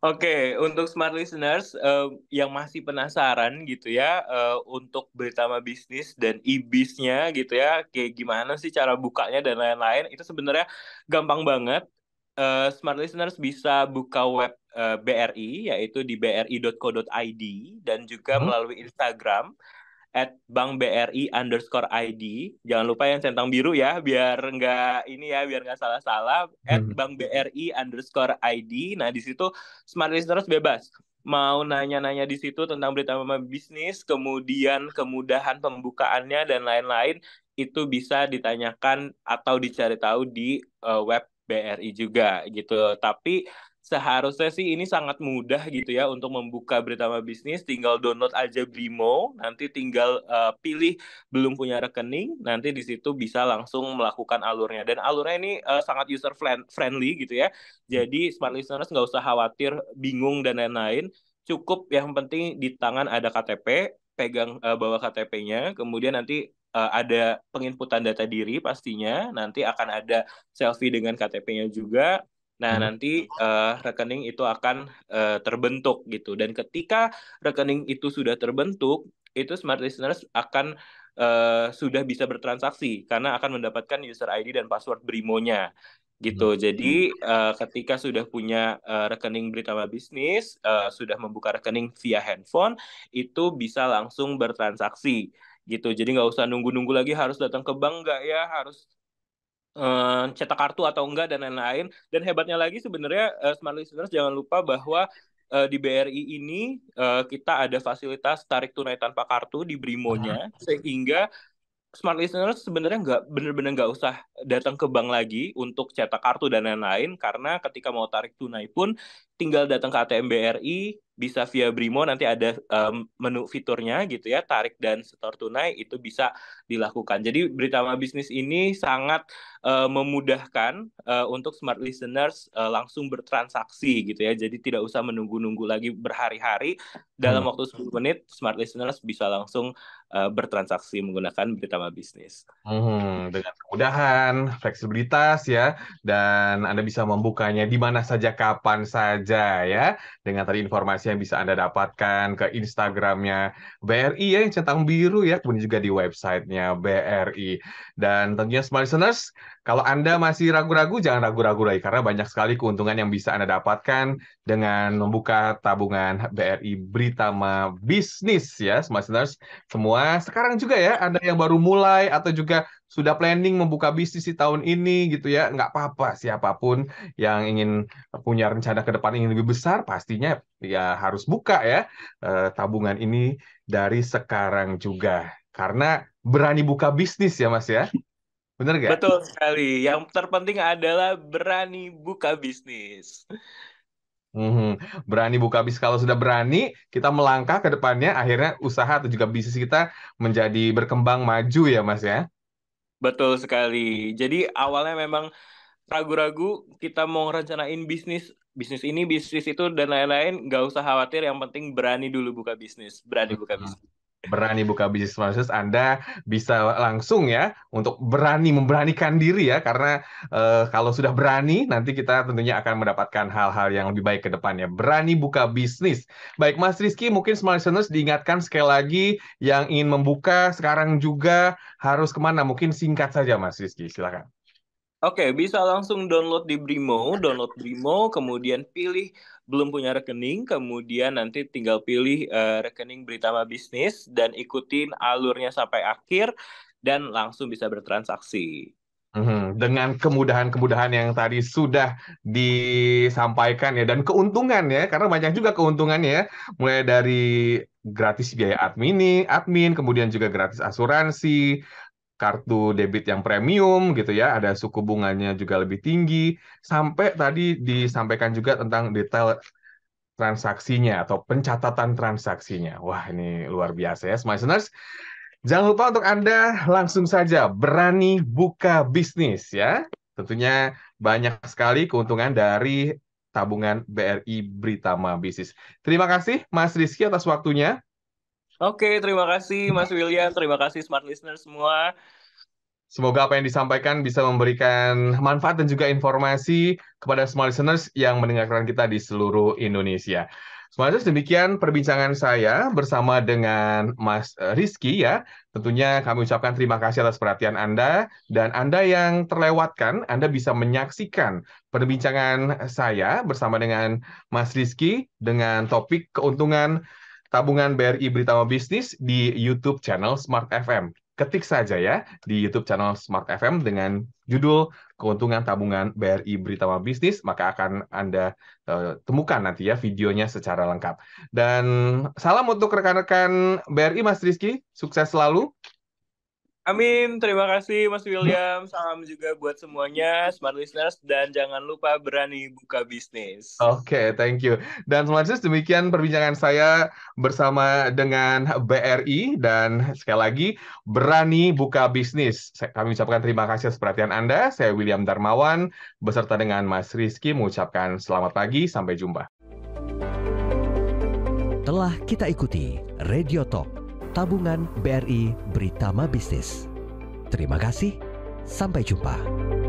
Oke, okay, untuk smart listeners uh, yang masih penasaran gitu ya uh, untuk Britama bisnis dan ibisnya e gitu ya, kayak gimana sih cara bukanya dan lain-lain, itu sebenarnya gampang banget. Uh, smart listeners bisa buka web uh, eh, BRI yaitu di bri.co.id dan juga hmm? melalui Instagram at Bank BRI underscore ID. Jangan lupa yang centang biru ya, biar nggak ini ya, biar nggak salah-salah. At hmm. Bank BRI underscore ID. Nah di situ smart listeners bebas mau nanya-nanya di situ tentang berita mama bisnis, kemudian kemudahan pembukaannya dan lain-lain itu bisa ditanyakan atau dicari tahu di uh, web BRI juga gitu. Tapi seharusnya sih ini sangat mudah gitu ya untuk membuka berita Britama Bisnis. Tinggal download aja Brimo, nanti tinggal uh, pilih belum punya rekening, nanti di situ bisa langsung melakukan alurnya. Dan alurnya ini uh, sangat user friendly gitu ya. Jadi smart listeners nggak usah khawatir bingung dan lain-lain. Cukup yang penting di tangan ada KTP, pegang uh, eh, bawa KTP-nya, kemudian nanti uh, ada penginputan data diri pastinya, nanti akan ada selfie dengan KTP-nya juga, Nah, hmm. nanti uh, rekening itu akan uh, terbentuk gitu. Dan ketika rekening itu sudah terbentuk, itu smart listeners akan uh, sudah bisa bertransaksi karena akan mendapatkan user ID dan password Brimonya gitu. Hmm. Jadi uh, ketika sudah punya uh, rekening Britama Bisnis, uh, sudah membuka rekening via handphone, itu bisa langsung bertransaksi gitu. Jadi nggak usah nunggu-nunggu lagi harus datang ke bank nggak ya, harus uh, cetak kartu atau enggak dan lain-lain. Dan hebatnya lagi sebenarnya uh, smart listeners jangan lupa bahwa uh, di BRI ini uh, kita ada fasilitas tarik tunai tanpa kartu di Brimonya hmm. sehingga smart listeners sebenarnya nggak benar-benar nggak usah datang ke bank lagi untuk cetak kartu dan lain-lain karena ketika mau tarik tunai pun tinggal datang ke ATM BRI, bisa via Brimo nanti ada um, menu fiturnya gitu ya, tarik dan setor tunai itu bisa dilakukan. Jadi Britama Bisnis ini sangat uh, memudahkan uh, untuk smart listeners uh, langsung bertransaksi gitu ya. Jadi tidak usah menunggu-nunggu lagi berhari-hari. Dalam hmm. waktu 10 menit smart listeners bisa langsung uh, bertransaksi menggunakan Britama Bisnis. Hmm, dengan kemudahan, fleksibilitas ya dan Anda bisa membukanya di mana saja kapan saja aja ya dengan tadi informasi yang bisa Anda dapatkan ke Instagramnya BRI ya yang centang biru ya kemudian juga di websitenya BRI dan tentunya smart listeners kalau Anda masih ragu-ragu jangan ragu-ragu lagi karena banyak sekali keuntungan yang bisa Anda dapatkan dengan membuka tabungan BRI Britama Bisnis ya smart listeners semua sekarang juga ya Anda yang baru mulai atau juga sudah planning membuka bisnis di tahun ini gitu ya, nggak apa-apa siapapun yang ingin punya rencana ke depan ingin lebih besar pastinya ya harus buka ya eh, tabungan ini dari sekarang juga karena berani buka bisnis ya Mas ya. benar gak? Betul sekali. Yang terpenting adalah berani buka bisnis. Hmm, berani buka bisnis kalau sudah berani kita melangkah ke depannya akhirnya usaha atau juga bisnis kita menjadi berkembang maju ya mas ya. Betul sekali. Jadi awalnya memang ragu-ragu kita mau rencanain bisnis bisnis ini bisnis itu dan lain-lain nggak usah khawatir yang penting berani dulu buka bisnis berani buka bisnis berani buka bisnis masus, Anda bisa langsung ya untuk berani memberanikan diri ya karena uh, kalau sudah berani nanti kita tentunya akan mendapatkan hal-hal yang lebih baik ke depannya. Berani buka bisnis. Baik Mas Rizky, mungkin smart listeners diingatkan sekali lagi yang ingin membuka sekarang juga harus kemana? Mungkin singkat saja Mas Rizky, silakan. Oke, okay, bisa langsung download di Brimo, download Brimo, kemudian pilih belum punya rekening, kemudian nanti tinggal pilih uh, rekening Britama Bisnis dan ikutin alurnya sampai akhir dan langsung bisa bertransaksi. Hmm, dengan kemudahan-kemudahan yang tadi sudah disampaikan ya dan keuntungan ya karena banyak juga keuntungannya ya mulai dari gratis biaya admin admin kemudian juga gratis asuransi kartu debit yang premium gitu ya, ada suku bunganya juga lebih tinggi, sampai tadi disampaikan juga tentang detail transaksinya atau pencatatan transaksinya. Wah, ini luar biasa ya, Smashers. Jangan lupa untuk Anda langsung saja berani buka bisnis ya. Tentunya banyak sekali keuntungan dari tabungan BRI Britama Bisnis. Terima kasih Mas Rizky atas waktunya. Oke, terima kasih Mas William, terima kasih smart listener semua. Semoga apa yang disampaikan bisa memberikan manfaat dan juga informasi kepada smart listeners yang mendengarkan kita di seluruh Indonesia. Smart listeners, demikian perbincangan saya bersama dengan Mas Rizky ya. Tentunya kami ucapkan terima kasih atas perhatian Anda dan Anda yang terlewatkan, Anda bisa menyaksikan perbincangan saya bersama dengan Mas Rizky dengan topik keuntungan tabungan BRI Berita Bisnis di YouTube channel Smart FM. Ketik saja ya di YouTube channel Smart FM dengan judul keuntungan tabungan BRI Berita Bisnis, maka akan Anda uh, temukan nanti ya videonya secara lengkap. Dan salam untuk rekan-rekan BRI Mas Rizky, sukses selalu. Amin, terima kasih Mas William. Salam juga buat semuanya, smart listeners, dan jangan lupa berani buka bisnis. Oke, okay, thank you. Dan smart listeners, demikian perbincangan saya bersama dengan BRI, dan sekali lagi, berani buka bisnis. Kami ucapkan terima kasih atas perhatian Anda. Saya William Darmawan, beserta dengan Mas Rizky, mengucapkan selamat pagi, sampai jumpa. Telah kita ikuti Radio Talk Tabungan BRI Britama Bisnis. Terima kasih, sampai jumpa.